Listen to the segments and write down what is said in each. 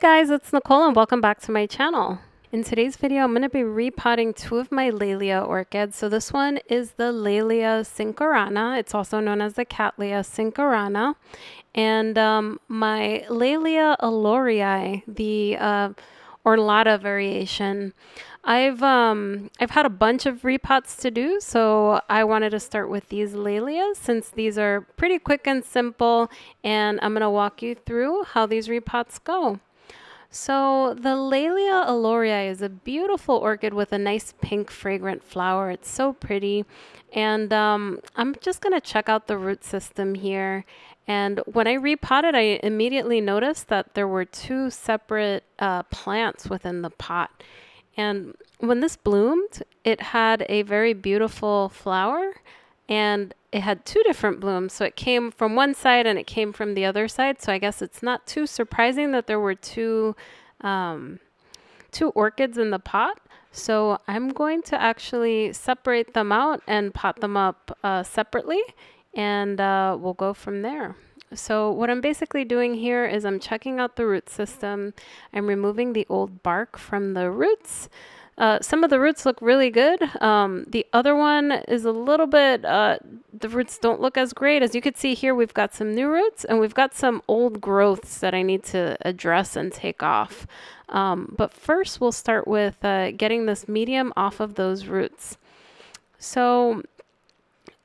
guys, it's Nicole and welcome back to my channel. In today's video, I'm going to be repotting two of my Lelia orchids. So this one is the Lelia cincorana. It's also known as the Cattleya cincorana. And um, my Lelia alorii, the uh, orlata variation. I've um, I've had a bunch of repots to do, so I wanted to start with these Lelias since these are pretty quick and simple, and I'm going to walk you through how these repots go. So the Lelia aloria is a beautiful orchid with a nice pink fragrant flower. It's so pretty. And um, I'm just going to check out the root system here. And when I repotted, I immediately noticed that there were two separate uh, plants within the pot. And when this bloomed, it had a very beautiful flower and it had two different blooms. So it came from one side and it came from the other side. So I guess it's not too surprising that there were two um, two orchids in the pot. So I'm going to actually separate them out and pot them up uh, separately, and uh, we'll go from there. So what I'm basically doing here is I'm checking out the root system. I'm removing the old bark from the roots. Uh, some of the roots look really good. Um, the other one is a little bit, uh, the roots don't look as great. As you can see here, we've got some new roots and we've got some old growths that I need to address and take off. Um, but first we'll start with uh, getting this medium off of those roots. So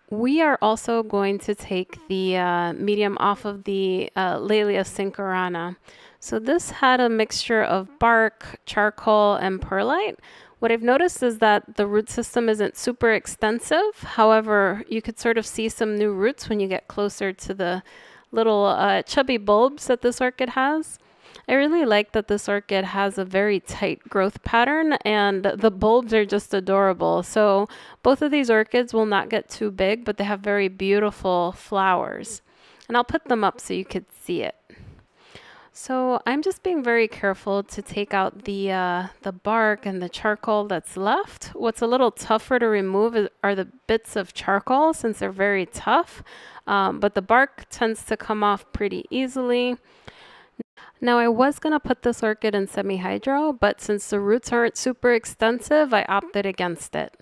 we are also going to take the uh, medium off of the uh, Lelia So this had a mixture of bark, charcoal, and perlite. What I've noticed is that the root system isn't super extensive. However, you could sort of see some new roots when you get closer to the little uh, chubby bulbs that this orchid has. I really like that this orchid has a very tight growth pattern and the bulbs are just adorable. So both of these orchids will not get too big, but they have very beautiful flowers. And I'll put them up so you could see it. So I'm just being very careful to take out the uh, the bark and the charcoal that's left. What's a little tougher to remove is, are the bits of charcoal since they're very tough, um, but the bark tends to come off pretty easily. Now I was going to put this orchid in semi-hydro, but since the roots aren't super extensive, I opted against it.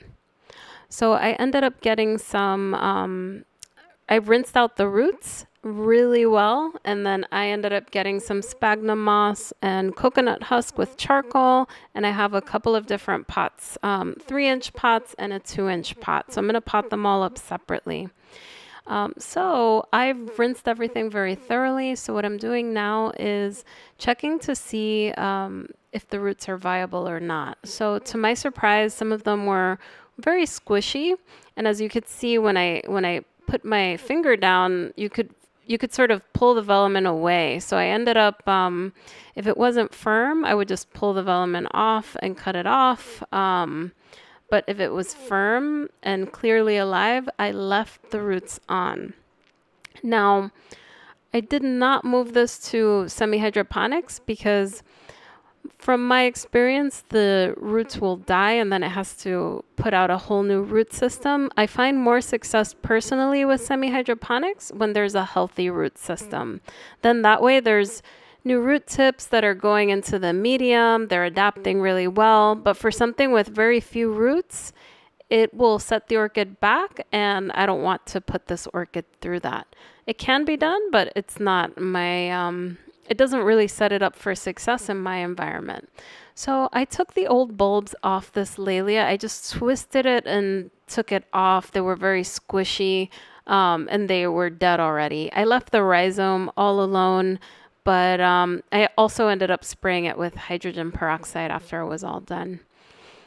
So I ended up getting some, um, I rinsed out the roots really well. And then I ended up getting some sphagnum moss and coconut husk with charcoal. And I have a couple of different pots um, three inch pots and a two inch pot. So I'm going to pot them all up separately. Um, so I've rinsed everything very thoroughly. So what I'm doing now is checking to see um, if the roots are viable or not. So to my surprise, some of them were very squishy. And as you could see when I when I put my finger down, you could you could sort of pull the vellum away. So I ended up, um, if it wasn't firm, I would just pull the vellum off and cut it off. Um, but if it was firm and clearly alive, I left the roots on. Now, I did not move this to semi hydroponics because from my experience, the roots will die and then it has to put out a whole new root system. I find more success personally with semi hydroponics when there's a healthy root system. Then that way there's new root tips that are going into the medium, they're adapting really well. But for something with very few roots, it will set the orchid back, and I don't want to put this orchid through that. It can be done, but it's not my um, it doesn't really set it up for success in my environment. So I took the old bulbs off this Lelia. I just twisted it and took it off. They were very squishy um, and they were dead already. I left the rhizome all alone, but um, I also ended up spraying it with hydrogen peroxide after it was all done.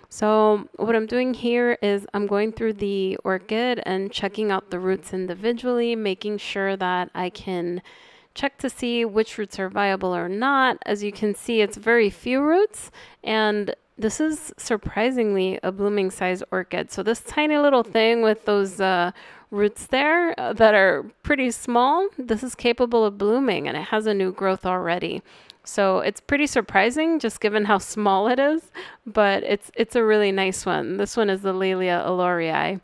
So what I'm doing here is I'm going through the orchid and checking out the roots individually, making sure that I can check to see which roots are viable or not. As you can see, it's very few roots, and this is surprisingly a blooming size orchid. So this tiny little thing with those uh, roots there uh, that are pretty small, this is capable of blooming and it has a new growth already. So it's pretty surprising just given how small it is, but it's it's a really nice one. This one is the Lelia alorii.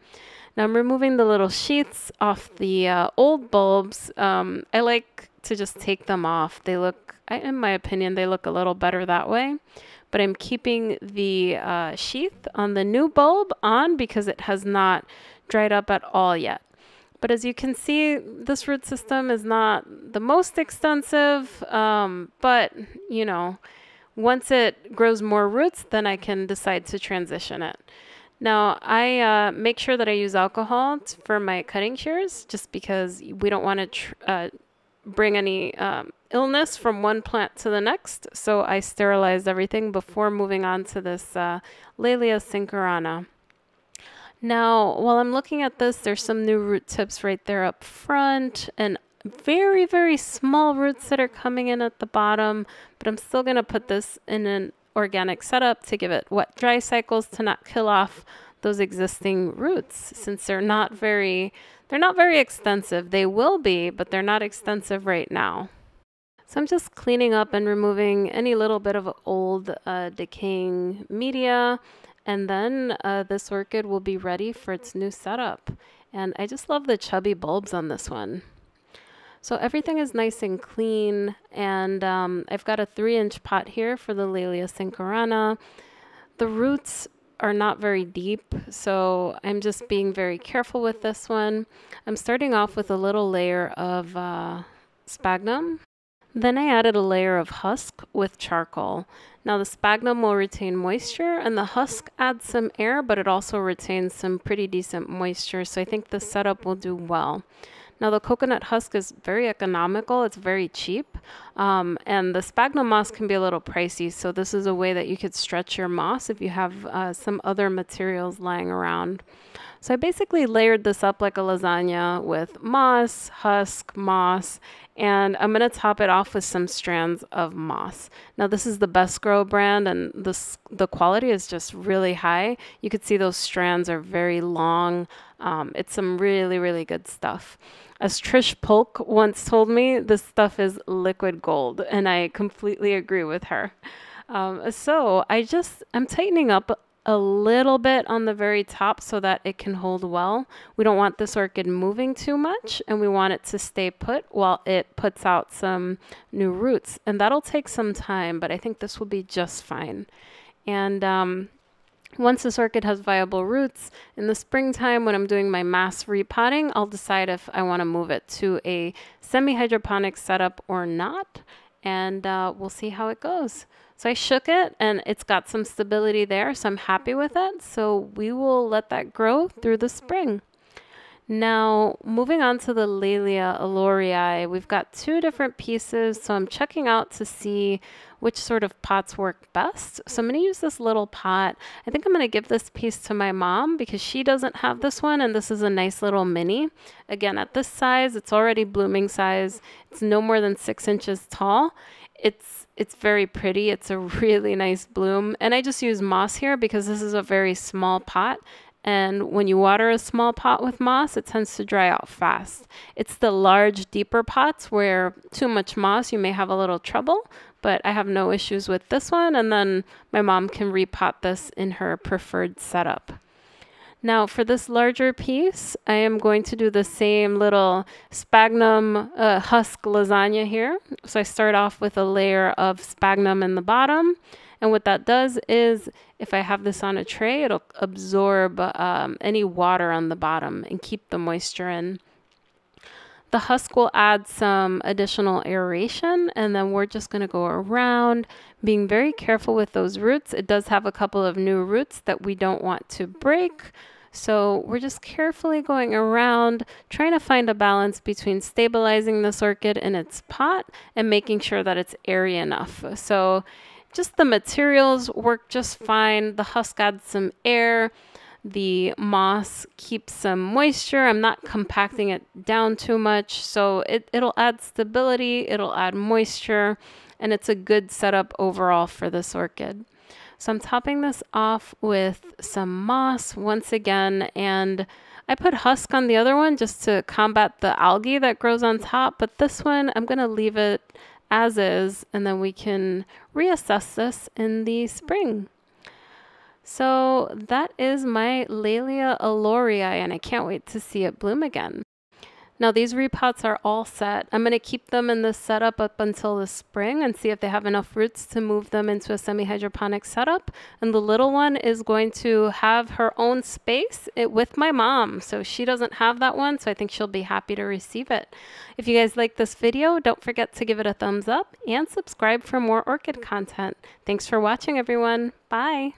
Now I'm removing the little sheaths off the uh, old bulbs. Um, I like to just take them off. They look, in my opinion, they look a little better that way. But I'm keeping the uh, sheath on the new bulb on because it has not dried up at all yet. But as you can see, this root system is not the most extensive, um, but you know, once it grows more roots, then I can decide to transition it. Now, I uh, make sure that I use alcohol for my cutting shears just because we don't want to uh, bring any um, illness from one plant to the next, so I sterilized everything before moving on to this uh, Lelia Now, while I'm looking at this, there's some new root tips right there up front and very, very small roots that are coming in at the bottom, but I'm still going to put this in an organic setup to give it wet dry cycles to not kill off those existing roots, since they're not very they're not very extensive. They will be, but they're not extensive right now. So I'm just cleaning up and removing any little bit of old uh, decaying media. And then uh, this orchid will be ready for its new setup. And I just love the chubby bulbs on this one. So everything is nice and clean. And um, I've got a three inch pot here for the Lelia cincorana. The roots are not very deep, so I'm just being very careful with this one. I'm starting off with a little layer of uh, sphagnum. Then I added a layer of husk with charcoal. Now the sphagnum will retain moisture and the husk adds some air, but it also retains some pretty decent moisture. So I think the setup will do well. Now, the coconut husk is very economical, it's very cheap, um, and the sphagnum moss can be a little pricey. So, this is a way that you could stretch your moss if you have uh, some other materials lying around. So I basically layered this up like a lasagna with moss, husk, moss, and I'm going to top it off with some strands of moss. Now this is the Best Grow brand and this the quality is just really high. You could see those strands are very long um, it's some really, really good stuff. As Trish Polk once told me, this stuff is liquid gold, and I completely agree with her. Um, so I just I'm tightening up a little bit on the very top so that it can hold well. We don't want this orchid moving too much and we want it to stay put while it puts out some new roots. And that'll take some time, but I think this will be just fine. And um, once the orchid has viable roots, in the springtime when I'm doing my mass repotting, I'll decide if I want to move it to a semi-hydroponic setup or not, and uh, we'll see how it goes. So I shook it and it's got some stability there, so I'm happy with it. So we will let that grow through the spring. Now, moving on to the Lelia allorii, we've got two different pieces, so I'm checking out to see which sort of pots work best. So I'm going to use this little pot. I think I'm going to give this piece to my mom because she doesn't have this one, and this is a nice little mini. Again, at this size, it's already blooming size. It's no more than six inches tall. It's it's very pretty. It's a really nice bloom. And I just use moss here because this is a very small pot and when you water a small pot with moss, it tends to dry out fast. It's the large, deeper pots where too much moss, you may have a little trouble, but I have no issues with this one. And then my mom can repot this in her preferred setup. Now for this larger piece, I am going to do the same little sphagnum uh, husk lasagna here. So I start off with a layer of sphagnum in the bottom. And what that does is if I have this on a tray, it'll absorb um, any water on the bottom and keep the moisture in. The husk will add some additional aeration and then we're just going to go around being very careful with those roots. It does have a couple of new roots that we don't want to break. So we're just carefully going around trying to find a balance between stabilizing this orchid in its pot and making sure that it's airy enough. So just the materials work just fine. The husk adds some air. The moss keeps some moisture. I'm not compacting it down too much. So it, it'll add stability, it'll add moisture, and it's a good setup overall for this orchid. So I'm topping this off with some moss once again, and I put husk on the other one just to combat the algae that grows on top, but this one I'm gonna leave it as is, and then we can reassess this in the spring. So that is my Lelia allorii, and I can't wait to see it bloom again. Now these repots are all set. I'm going to keep them in this setup up until the spring and see if they have enough roots to move them into a semi-hydroponic setup. And the little one is going to have her own space with my mom. So she doesn't have that one, so I think she'll be happy to receive it. If you guys like this video, don't forget to give it a thumbs up and subscribe for more orchid content. Thanks for watching, everyone. Bye.